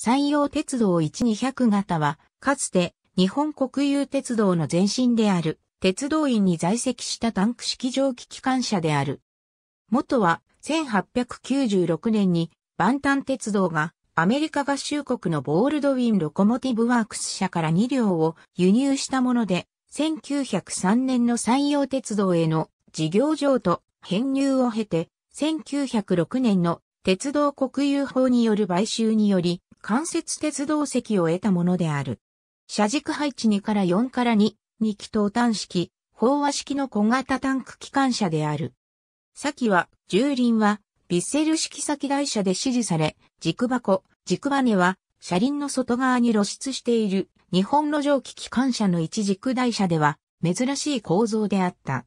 山陽鉄道1200型は、かつて日本国有鉄道の前身である、鉄道院に在籍したタンク式蒸気機関車である。元は、1896年に、万端鉄道が、アメリカ合衆国のボールドウィン・ロコモティブワークス社から2両を輸入したもので、1903年の山陽鉄道への事業譲渡、編入を経て、1906年の鉄道国有法による買収により、関節鉄道席を得たものである。車軸配置2から4から2、2気筒端式、飽和式の小型タンク機関車である。先は、重輪は、ビッセル式先台車で支持され、軸箱、軸バネは、車輪の外側に露出している、日本路上機機関車の一軸台車では、珍しい構造であった。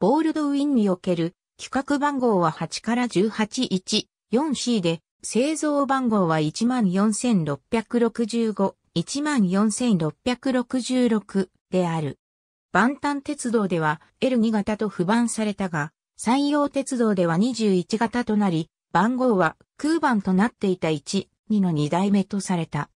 ボールドウィンにおける、規格番号は8から181、4C で、製造番号は14665、14666である。万端鉄道では L2 型と不番されたが、山陽鉄道では21型となり、番号は空番となっていた1、2の2代目とされた。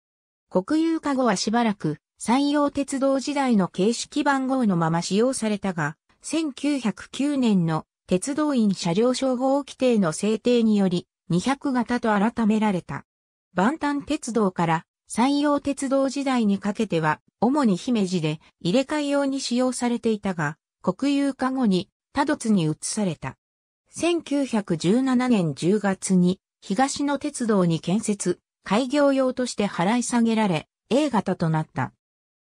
国有化後はしばらく、山陽鉄道時代の形式番号のまま使用されたが、1909年の鉄道員車両称号規定の制定により、200型と改められた。万端鉄道から山陽鉄道時代にかけては、主に姫路で入れ替え用に使用されていたが、国有化後に多度津に移された。1917年10月に東野鉄道に建設、開業用として払い下げられ、A 型となった。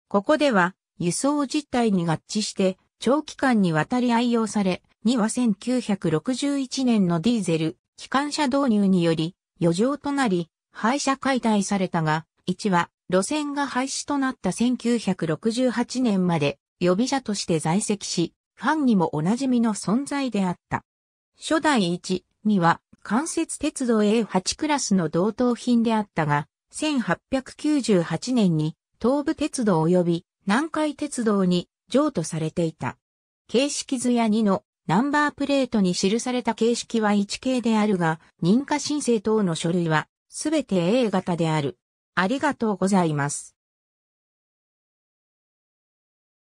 ここでは輸送実態に合致して長期間にわたり愛用され、2は1961年のディーゼル機関車導入により、余剰となり、廃車解体されたが、1は、路線が廃止となった1968年まで、予備車として在籍し、ファンにもおなじみの存在であった。初代1、2は、関節鉄道 A8 クラスの同等品であったが、1898年に東武鉄道及び南海鉄道に譲渡されていた。形式図や2のナンバープレートに記された形式は1 k であるが、認可申請等の書類はすべて A 型である。ありがとうございます。